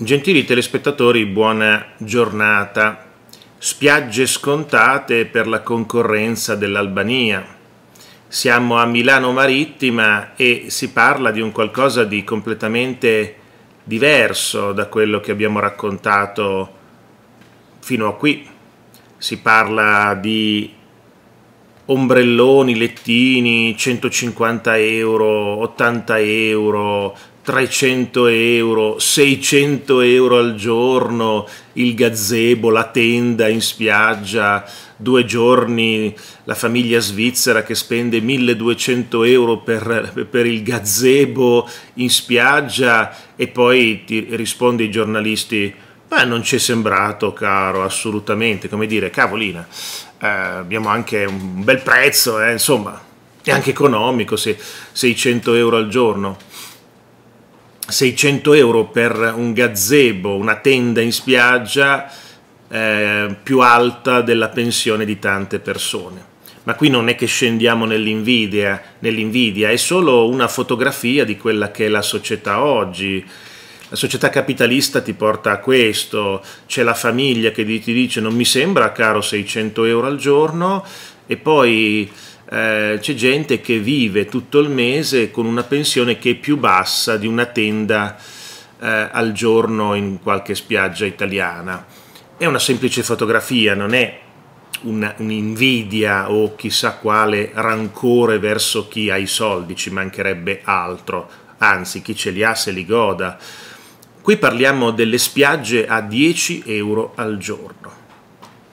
Gentili telespettatori, buona giornata. Spiagge scontate per la concorrenza dell'Albania. Siamo a Milano Marittima e si parla di un qualcosa di completamente diverso da quello che abbiamo raccontato fino a qui. Si parla di ombrelloni, lettini, 150 euro, 80 euro, 300 euro, 600 euro al giorno, il gazebo, la tenda in spiaggia, due giorni, la famiglia svizzera che spende 1200 euro per, per il gazebo in spiaggia e poi ti risponde i giornalisti Beh, non ci è sembrato caro, assolutamente, come dire, cavolina, eh, abbiamo anche un bel prezzo, eh, insomma, è anche economico, se 600 euro al giorno. 600 euro per un gazebo, una tenda in spiaggia eh, più alta della pensione di tante persone. Ma qui non è che scendiamo nell'invidia, nell'invidia, è solo una fotografia di quella che è la società oggi. La società capitalista ti porta a questo, c'è la famiglia che ti dice non mi sembra caro 600 euro al giorno e poi eh, c'è gente che vive tutto il mese con una pensione che è più bassa di una tenda eh, al giorno in qualche spiaggia italiana. È una semplice fotografia, non è una, un'invidia o chissà quale rancore verso chi ha i soldi, ci mancherebbe altro, anzi chi ce li ha se li goda. Qui parliamo delle spiagge a 10 euro al giorno.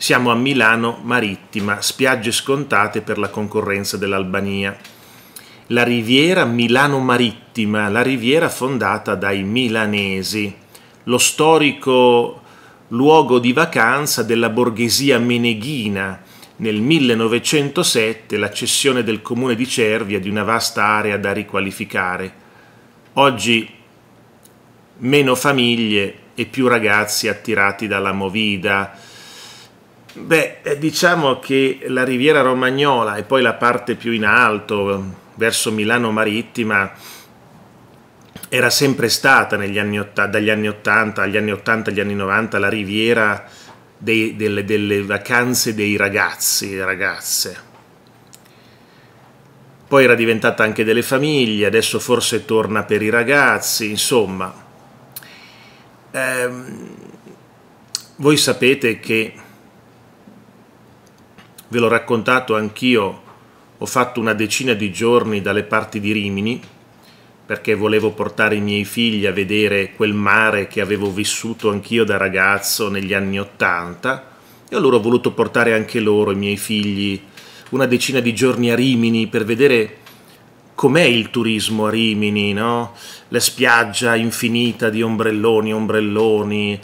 Siamo a Milano Marittima, spiagge scontate per la concorrenza dell'Albania. La riviera Milano Marittima, la riviera fondata dai milanesi, lo storico luogo di vacanza della borghesia meneghina. Nel 1907 la cessione del comune di Cervia di una vasta area da riqualificare. Oggi meno famiglie e più ragazzi attirati dalla movida, Beh, eh, diciamo che la riviera romagnola e poi la parte più in alto, verso Milano Marittima, era sempre stata anni, dagli anni 80 agli anni 80 agli anni 90 la riviera dei, delle, delle, vacanze dei ragazzi e ragazze. Poi era diventata anche delle famiglie, adesso forse torna per i ragazzi, insomma. Ehm, voi sapete che ve l'ho raccontato anch'io, ho fatto una decina di giorni dalle parti di Rimini perché volevo portare i miei figli a vedere quel mare che avevo vissuto anch'io da ragazzo negli anni Ottanta e allora ho voluto portare anche loro, i miei figli, una decina di giorni a Rimini per vedere com'è il turismo a Rimini, no? La spiaggia infinita di ombrelloni, ombrelloni,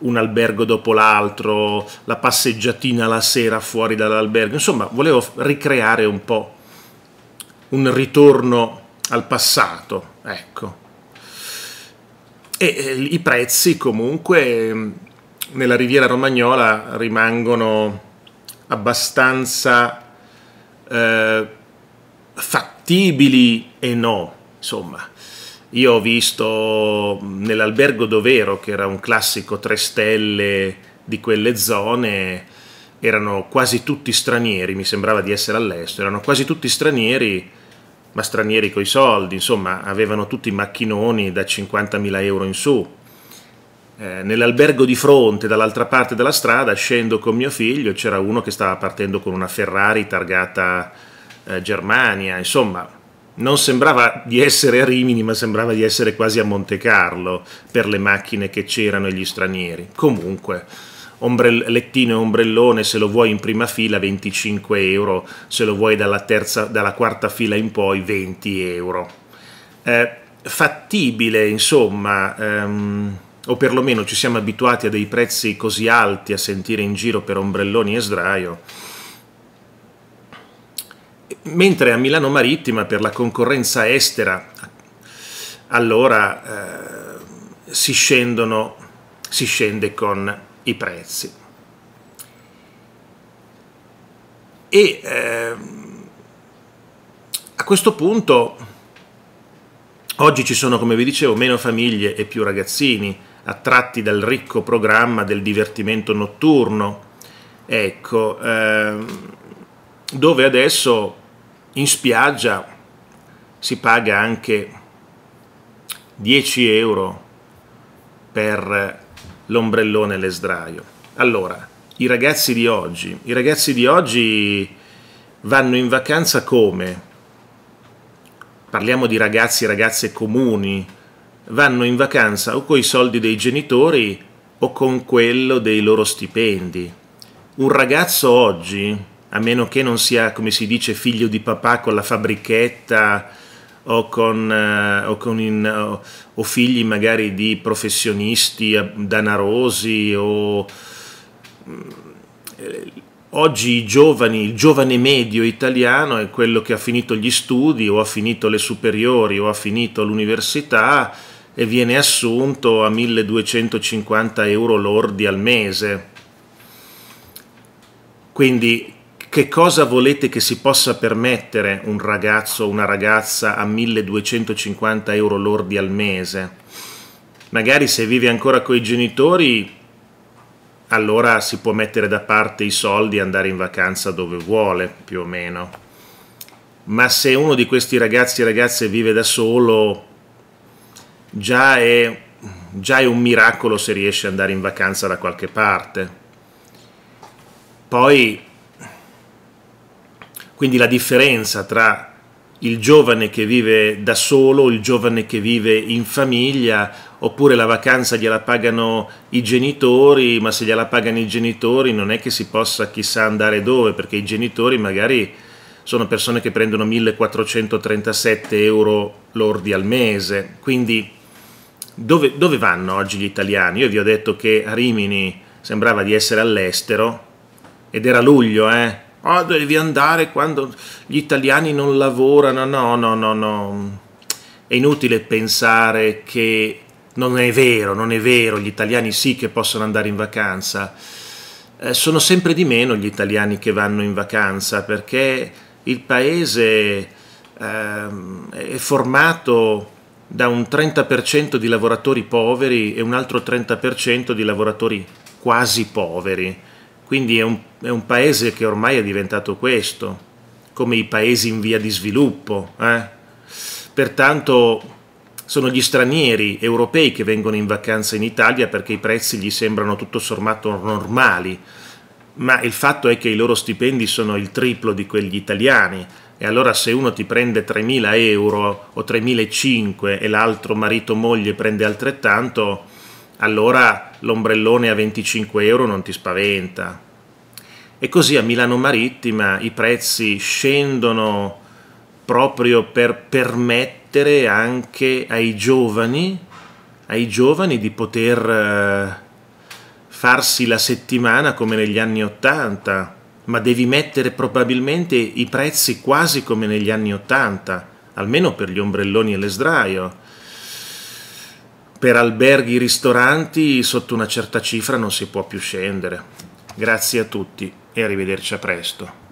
un albergo dopo l'altro, la passeggiatina la sera fuori dall'albergo, insomma volevo ricreare un po' un ritorno al passato, ecco. E eh, i prezzi comunque mm, nella riviera romagnola rimangono abbastanza eh, fattibili e no, insomma io ho visto nell'albergo Dovero, che era un classico tre stelle di quelle zone, erano quasi tutti stranieri, mi sembrava di essere all'estero, erano quasi tutti stranieri, ma stranieri coi soldi, insomma, avevano tutti macchinoni da 50.000 euro in su. Eh, nell'albergo di fronte, dall'altra parte della strada, scendo con mio figlio, c'era uno che stava partendo con una Ferrari targata eh, Germania, insomma, non sembrava di essere a Rimini, ma sembrava di essere quasi a Monte Carlo per le macchine che c'erano e gli stranieri. Comunque, lettino e ombrellone, se lo vuoi in prima fila 25 euro, se lo vuoi dalla, terza, dalla quarta fila in poi 20 euro. Eh, fattibile, insomma, ehm, o perlomeno ci siamo abituati a dei prezzi così alti a sentire in giro per ombrelloni e sdraio mentre a Milano Marittima per la concorrenza estera allora eh, si, scendono, si scende con i prezzi. E eh, a questo punto oggi ci sono, come vi dicevo, meno famiglie e più ragazzini attratti dal ricco programma del divertimento notturno, ecco, eh, dove adesso in spiaggia si paga anche 10 euro per l'ombrellone e l'esdraio. Allora, i ragazzi di oggi, i ragazzi di oggi vanno in vacanza come? Parliamo di ragazzi e ragazze comuni, vanno in vacanza o coi soldi dei genitori o con quello dei loro stipendi. Un ragazzo oggi a meno che non sia, come si dice, figlio di papà con la fabbrichetta o con, eh, o, con in, o, o figli magari di professionisti eh, danarosi o... Mm, oggi i giovani, il giovane medio italiano è quello che ha finito gli studi o ha finito le superiori o ha finito l'università e viene assunto a 1250 euro lordi al mese. Quindi che cosa volete che si possa permettere un ragazzo o una ragazza a 1250 euro lordi al mese? Magari se vive ancora coi genitori, allora si può mettere da parte i soldi e andare in vacanza dove vuole, più o meno. Ma se uno di questi ragazzi e ragazze vive da solo, già è, già è un miracolo se riesce ad andare in vacanza da qualche parte. Poi quindi la differenza tra il giovane che vive da solo, il giovane che vive in famiglia, oppure la vacanza gliela pagano i genitori, ma se gliela pagano i genitori non è che si possa chissà andare dove, perché i genitori magari sono persone che prendono 1437 euro lordi al mese. Quindi dove, dove vanno oggi gli italiani? Io vi ho detto che a Rimini sembrava di essere all'estero ed era luglio, eh? oh, devi andare quando gli italiani non lavorano, no, no, no, no. È inutile pensare che non è vero, non è vero, gli italiani sì che possono andare in vacanza. Eh, sono sempre di meno gli italiani che vanno in vacanza perché il paese ehm, è formato da un 30% di lavoratori poveri e un altro 30% di lavoratori quasi poveri. Quindi è un, è un, paese che ormai è diventato questo, come i paesi in via di sviluppo. Eh? Pertanto sono gli stranieri europei che vengono in vacanza in Italia perché i prezzi gli sembrano tutto sommato normali, ma il fatto è che i loro stipendi sono il triplo di quelli italiani. E allora se uno ti prende 3.000 euro o 3.500 e l'altro marito o moglie prende altrettanto, allora l'ombrellone a 25 euro non ti spaventa. E così a Milano Marittima i prezzi scendono proprio per permettere anche ai giovani, ai giovani di poter eh, farsi la settimana come negli anni Ottanta, ma devi mettere probabilmente i prezzi quasi come negli anni Ottanta, almeno per gli ombrelloni e le sdraio per alberghi, e ristoranti, sotto una certa cifra non si può più scendere. Grazie a tutti e arrivederci a presto.